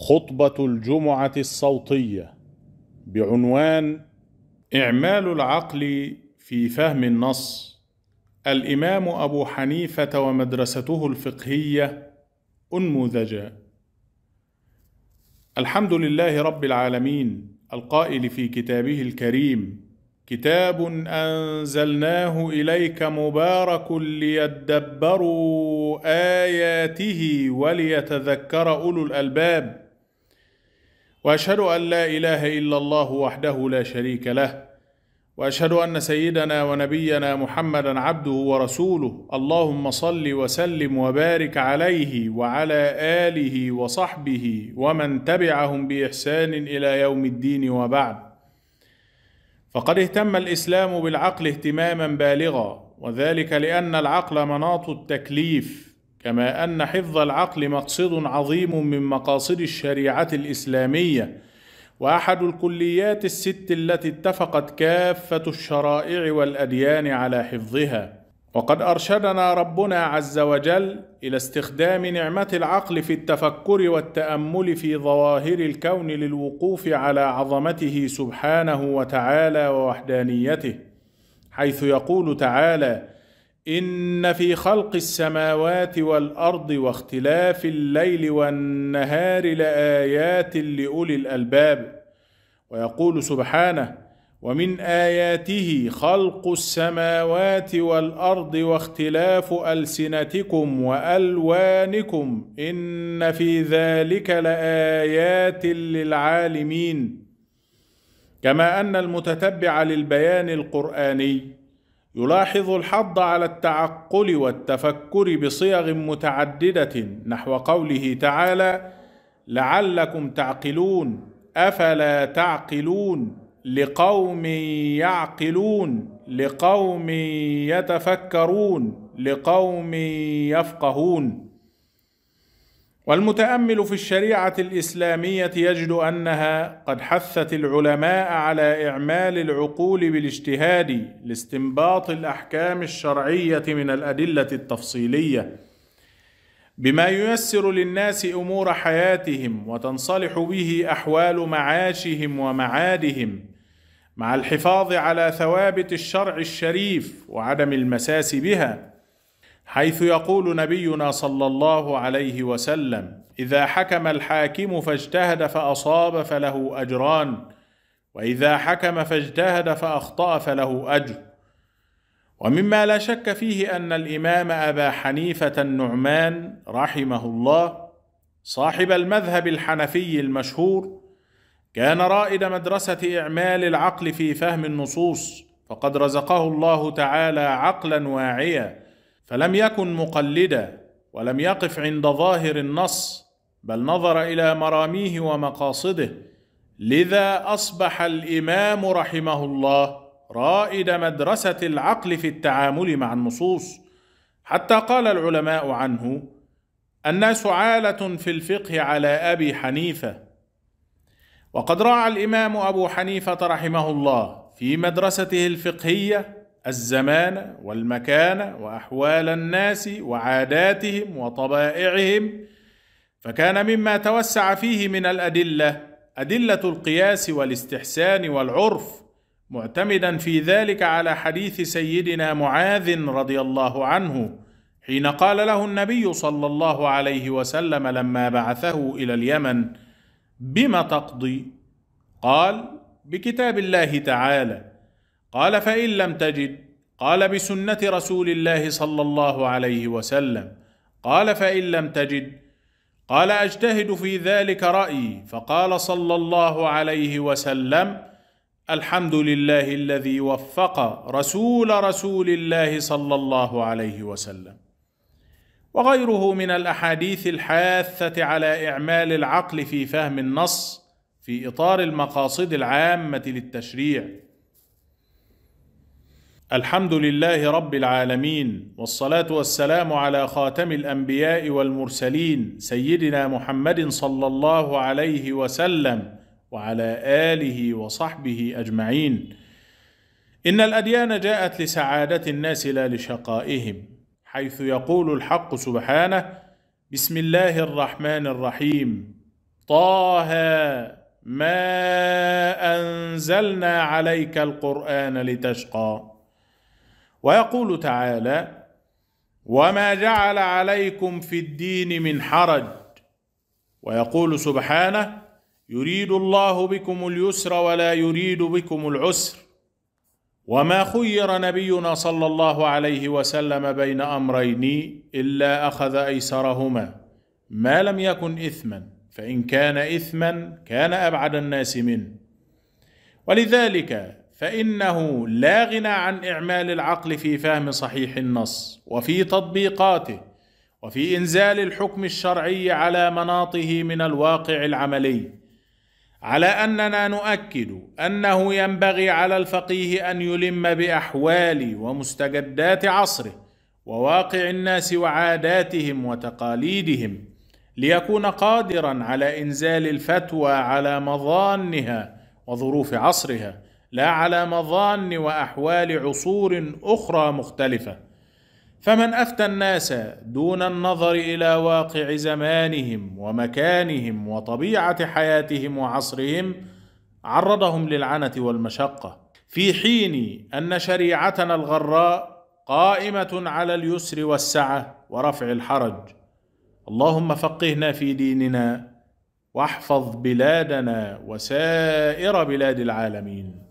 خطبة الجمعة الصوتية بعنوان إعمال العقل في فهم النص الإمام أبو حنيفة ومدرسته الفقهية أنموذجا الحمد لله رب العالمين القائل في كتابه الكريم كتاب أنزلناه إليك مبارك ليدبروا آياته وليتذكر أولو الألباب واشهد ان لا اله الا الله وحده لا شريك له واشهد ان سيدنا ونبينا محمدا عبده ورسوله اللهم صل وسلم وبارك عليه وعلى اله وصحبه ومن تبعهم باحسان الى يوم الدين وبعد فقد اهتم الاسلام بالعقل اهتماما بالغا وذلك لان العقل مناط التكليف كما أن حفظ العقل مقصد عظيم من مقاصد الشريعة الإسلامية وأحد الكليات الست التي اتفقت كافة الشرائع والأديان على حفظها وقد أرشدنا ربنا عز وجل إلى استخدام نعمة العقل في التفكر والتأمل في ظواهر الكون للوقوف على عظمته سبحانه وتعالى ووحدانيته حيث يقول تعالى: ان في خلق السماوات والارض واختلاف الليل والنهار لايات لاولي الالباب ويقول سبحانه ومن اياته خلق السماوات والارض واختلاف السنتكم والوانكم ان في ذلك لايات للعالمين كما ان المتتبع للبيان القراني يلاحظ الحض على التعقل والتفكر بصيغ متعدده نحو قوله تعالى لعلكم تعقلون افلا تعقلون لقوم يعقلون لقوم يتفكرون لقوم يفقهون والمتامل في الشريعه الاسلاميه يجد انها قد حثت العلماء على اعمال العقول بالاجتهاد لاستنباط الاحكام الشرعيه من الادله التفصيليه بما ييسر للناس امور حياتهم وتنصلح به احوال معاشهم ومعادهم مع الحفاظ على ثوابت الشرع الشريف وعدم المساس بها حيث يقول نبينا صلى الله عليه وسلم اذا حكم الحاكم فاجتهد فاصاب فله اجران واذا حكم فاجتهد فاخطا فله اجر ومما لا شك فيه ان الامام ابا حنيفه النعمان رحمه الله صاحب المذهب الحنفي المشهور كان رائد مدرسه اعمال العقل في فهم النصوص فقد رزقه الله تعالى عقلا واعيا فلم يكن مقلدا ولم يقف عند ظاهر النص بل نظر الى مراميه ومقاصده لذا اصبح الامام رحمه الله رائد مدرسه العقل في التعامل مع النصوص حتى قال العلماء عنه الناس عاله في الفقه على ابي حنيفه وقد راعى الامام ابو حنيفه رحمه الله في مدرسته الفقهيه الزمان والمكان واحوال الناس وعاداتهم وطبائعهم فكان مما توسع فيه من الادله ادله القياس والاستحسان والعرف معتمدا في ذلك على حديث سيدنا معاذ رضي الله عنه حين قال له النبي صلى الله عليه وسلم لما بعثه الى اليمن بم تقضي قال بكتاب الله تعالى قال فان لم تجد قال بسنه رسول الله صلى الله عليه وسلم قال فان لم تجد قال اجتهد في ذلك رايي فقال صلى الله عليه وسلم الحمد لله الذي وفق رسول رسول الله صلى الله عليه وسلم وغيره من الاحاديث الحاثه على اعمال العقل في فهم النص في اطار المقاصد العامه للتشريع الحمد لله رب العالمين والصلاه والسلام على خاتم الانبياء والمرسلين سيدنا محمد صلى الله عليه وسلم وعلى اله وصحبه اجمعين ان الاديان جاءت لسعاده الناس لا لشقائهم حيث يقول الحق سبحانه بسم الله الرحمن الرحيم طه ما انزلنا عليك القران لتشقى ويقول تعالى وما جعل عليكم في الدين من حرج ويقول سبحانه يريد الله بكم اليسر ولا يريد بكم العسر وما خير نبينا صلى الله عليه وسلم بين امرين الا اخذ ايسرهما ما لم يكن اثما فان كان اثما كان ابعد الناس منه ولذلك فانه لا غنى عن اعمال العقل في فهم صحيح النص وفي تطبيقاته وفي انزال الحكم الشرعي على مناطه من الواقع العملي على اننا نؤكد انه ينبغي على الفقيه ان يلم باحوال ومستجدات عصره وواقع الناس وعاداتهم وتقاليدهم ليكون قادرا على انزال الفتوى على مظانها وظروف عصرها لا على مظان واحوال عصور اخرى مختلفه فمن افتى الناس دون النظر الى واقع زمانهم ومكانهم وطبيعه حياتهم وعصرهم عرضهم للعنه والمشقه في حين ان شريعتنا الغراء قائمه على اليسر والسعه ورفع الحرج اللهم فقهنا في ديننا واحفظ بلادنا وسائر بلاد العالمين